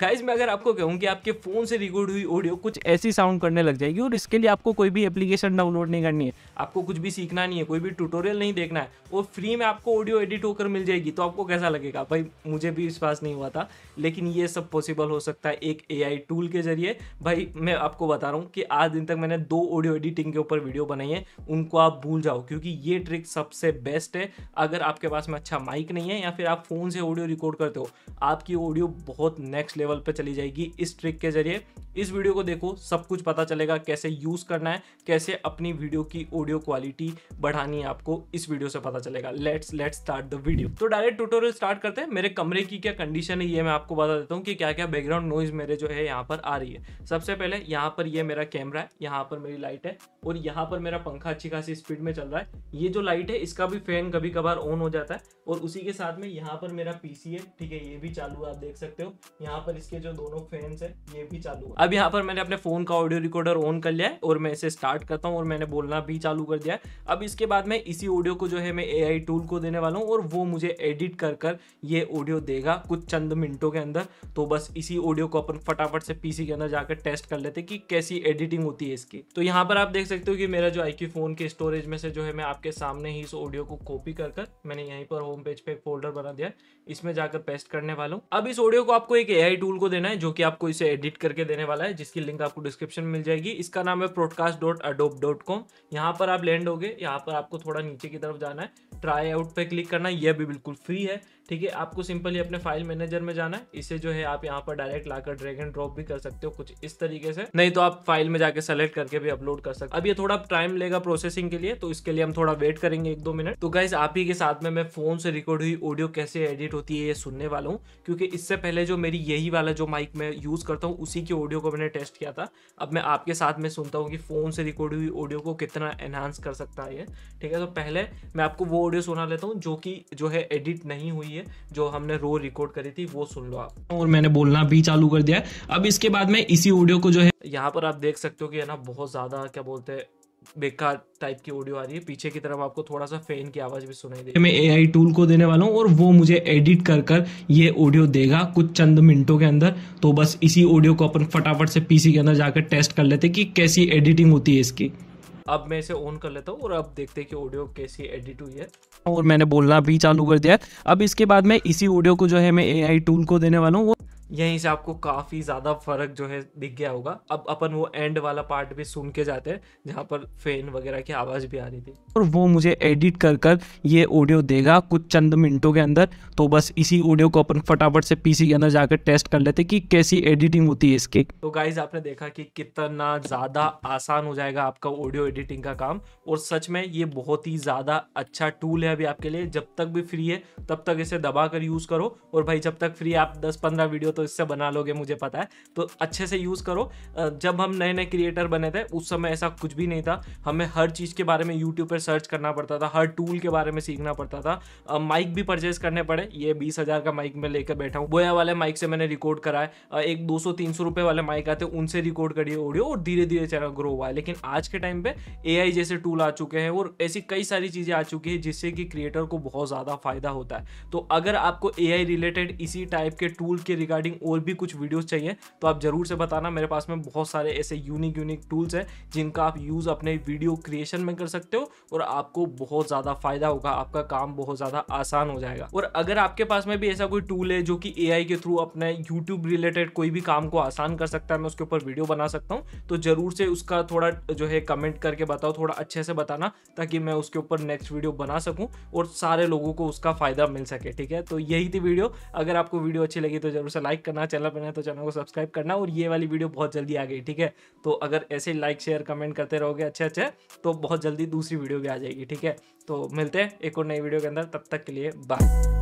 guys मैं अगर आपको कहूँ कि आपके फ़ोन से रिकॉर्ड हुई ऑडियो कुछ ऐसी साउंड करने लग जाएगी और इसके लिए आपको कोई भी एप्लीकेशन डाउनलोड नहीं करनी है आपको कुछ भी सीखना नहीं है कोई भी ट्यूटोरियल नहीं देखना है और फ्री में आपको ऑडियो एडिट होकर मिल जाएगी तो आपको कैसा लगेगा भाई मुझे भी विश्वास नहीं हुआ था लेकिन ये सब पॉसिबल हो सकता है एक ए टूल के जरिए भाई मैं आपको बता रहा हूँ कि आज दिन तक मैंने दो ऑडियो एडिटिंग के ऊपर वीडियो बनाई है उनको आप भूल जाओ क्योंकि ये ट्रिक सबसे बेस्ट है अगर आपके पास में अच्छा माइक नहीं है या फिर आप फ़ोन से ऑडियो रिकॉर्ड करते हो आपकी ऑडियो बहुत नेक्स्ट लेवल पर चली जाएगी इस ट्रिक के जरिए इस वीडियो को देखो सब कुछ पता चलेगा कैसे यूज़ करना है कैसे अपनी वीडियो की ऑडियो क्वालिटी बढ़ानी है आपको इस वीडियो से पता चलेगा let's let's start the video तो डायरेक्ट ट्यूटोरियल स्टार्ट करते हैं मेरे कमरे की क्या कंडीशन है ये मैं आपको बता देता हूँ कि क्या क्या बैकग्राउंड नॉइज मेरे जो है यहाँ पर आ रही है सबसे पहले यहाँ पर ये मेरा कैमरा है यहाँ पर मेरी लाइट है और यहाँ पर मेरा पंखा अच्छी खासी स्पीड में चल रहा है ये जो लाइट है इसका भी फैन कभी कभार ऑन हो जाता है और उसी के साथ में यहाँ पर मेरा पीसी है ठीक है ये भी चालू आप देख सकते हो यहाँ पर और मतलब इसके जो दोनों फैंस है ये भी चालू अब यहाँ पर मैंने अपने फोन का ऑडियो रिकॉर्डर ऑन कर लिया है और मैं इसे स्टार्ट करता हूँ और मैंने बोलना भी चालू कर दिया अब इसके बाद मैं इसी ऑडियो को जो है मैं ए टूल को देने वाला हूँ और वो मुझे एडिट कर कर ये ऑडियो देगा कुछ चंद मिनटों के अंदर तो बस इसी ऑडियो को अपन फटाफट से पीसी के अंदर जाकर टेस्ट कर लेते कि कैसी एडिटिंग होती है इसकी तो यहाँ पर आप देख सकते हो कि मेरा जो आईक्यू फोन के स्टोरेज में से जो है मैं आपके सामने ही इस ऑडियो को कॉपी कर कर मैंने यहीं पर होम पेज पे एक फोल्डर बना दिया इसमें जाकर पेस्ट करने वाला हूँ अब इस ऑडियो को आपको एक ए टूल को देना है जो कि आपको इसे एडिट करके देने वाला है जिसकी लिंक आपको डिस्क्रिप्शन में मिल जाएगी इसका नाम है podcast dot Adobe dot com यहाँ पर आप लैंड होगे यहाँ पर आपको थोड़ा नीचे की तरफ जाना है ट्राई आउट पर क्लिक करना यह भी बिल्कुल फ्री है ठीक है आपको सिंपली अपने फाइल मैनेजर में जाना है इसे जो है आप यहाँ पर डायरेक्ट लाकर ड्रैग एंड ड्रॉप भी कर सकते हो कुछ इस तरीके से नहीं तो आप फाइल में जाके सेलेक्ट करके भी अपलोड कर सकते अब ये थोड़ा टाइम लेगा प्रोसेसिंग के लिए तो इसके लिए हम थोड़ा वेट करेंगे एक दो मिनट तो गाइज आप ही के साथ में मैं फोन से रिकॉर्ड हुई ऑडियो कैसे एडिट होती है ये सुनने वाला हूँ क्योंकि इससे पहले जो मेरी यही वाला जो माइक मैं यूज़ करता हूँ उसी की ऑडियो को मैंने टेस्ट किया था अब मैं आपके साथ में सुनता हूँ कि फ़ोन से रिकॉर्ड हुई ऑडियो को कितना एनहांस कर सकता है ये ठीक है तो पहले मैं आपको वो ऑडियो सुना लेता हूँ जो कि जो है एडिट नहीं हुई है जो हमने रो रिकॉर्ड करी थी वो सुन लो आप और मैंने बोलना भी चालू कर दिया है अब इसके बाद में इसी ऑडियो को जो है यहाँ पर आप देख सकते हो कि है ना बहुत ज़्यादा क्या बोलते हैं बेकार टाइप की ऑडियो आ रही है पीछे की तरफ आपको थोड़ा सा फैन की आवाज भी सुनाई देगी मैं एआई टूल को देने वाला हूँ और वो मुझे एडिट कर कर ये ऑडियो देगा कुछ चंद मिनटों के अंदर तो बस इसी ऑडियो को अपन फटाफट से पीसी के अंदर जाकर टेस्ट कर लेते कि कैसी एडिटिंग होती है इसकी अब मैं इसे ऑन कर लेता हूँ और अब देखते हैं कि ऑडियो कैसी एडिट हुई है और मैंने बोलना भी चालू कर दिया अब इसके बाद मैं इसी ऑडियो को जो है मैं एआई टूल को देने वाला हूँ यहीं से आपको काफ़ी ज़्यादा फर्क जो है दिख गया होगा अब अपन वो एंड वाला पार्ट भी सुन के जाते हैं जहाँ पर फैन वगैरह की आवाज़ भी आ रही थी और वो मुझे एडिट कर कर ये ऑडियो देगा कुछ चंद मिनटों के अंदर तो बस इसी ऑडियो को अपन फटाफट से पीसी के अंदर जाकर टेस्ट कर लेते कि कैसी एडिटिंग होती है इसकी तो गाइज आपने देखा कि कितना ज़्यादा आसान हो जाएगा आपका ऑडियो एडिटिंग का काम और सच में ये बहुत ही ज़्यादा अच्छा टूल है अभी आपके लिए जब तक भी फ्री है तब तक इसे दबा कर यूज़ करो और भाई जब तक फ्री आप दस पंद्रह वीडियो तो इससे बना लोगे मुझे पता है तो अच्छे से यूज़ करो जब हम नए नए क्रिएटर बने थे उस समय ऐसा कुछ भी नहीं था हमें हर चीज़ के बारे में यूट्यूब पर सर्च करना पड़ता था हर टूल के बारे में सीखना पड़ता था माइक भी परचेज करने पड़े ये बीस हज़ार का माइक मैं लेकर बैठा हूँ बोया वाले माइक से मैंने रिकॉर्ड कराया एक दो सौ तीन सौ रुपये वाले माइक आते उनसे रिकॉर्ड करिए ऑडियो और धीरे धीरे चैनल ग्रो हुआ है लेकिन आज के टाइम पे ए जैसे टूल आ चुके हैं और ऐसी कई सारी चीज़ें आ चुकी है जिससे कि क्रिएटर को बहुत ज़्यादा फायदा होता है तो अगर आपको ए रिलेटेड इसी टाइप के टूल के रिगार्डिंग रिगार्डिंग और भी कुछ वीडियोस चाहिए तो आप ज़रूर से बताना मेरे पास में बहुत सारे ऐसे यूनिक यूनिक टूल्स हैं जिनका आप यूज़ अपने वीडियो क्रिएशन में कर सकते हो और आपको बहुत ज़्यादा फायदा होगा आपका काम बहुत ज़्यादा आसान हो जाएगा और अगर आपके पास में भी ऐसा कोई टूल है जो कि ए के थ्रू अपने यूट्यूब रिलेटेड कोई भी काम को आसान कर सकता है मैं उसके ऊपर वीडियो बना सकता हूँ तो ज़रूर से उसका थोड़ा जो है कमेंट करके बताओ थोड़ा अच्छे से बताना ताकि मैं उसके ऊपर नेक्स्ट वीडियो बना सकूँ और सारे लोगों को उसका फ़ायदा मिल सके ठीक है तो यही थी वीडियो अगर आपको वीडियो अच्छी लगी तो ज़रूर से लाइक लाइक करना चैनल पर तो चैनल को सब्सक्राइब करना और ये वाली वीडियो बहुत जल्दी आ गई ठीक है तो अगर ऐसे लाइक शेयर कमेंट करते रहोगे अच्छे अच्छे तो बहुत जल्दी दूसरी वीडियो भी आ जाएगी ठीक है तो मिलते हैं एक और नई वीडियो के अंदर तब तक के लिए बाय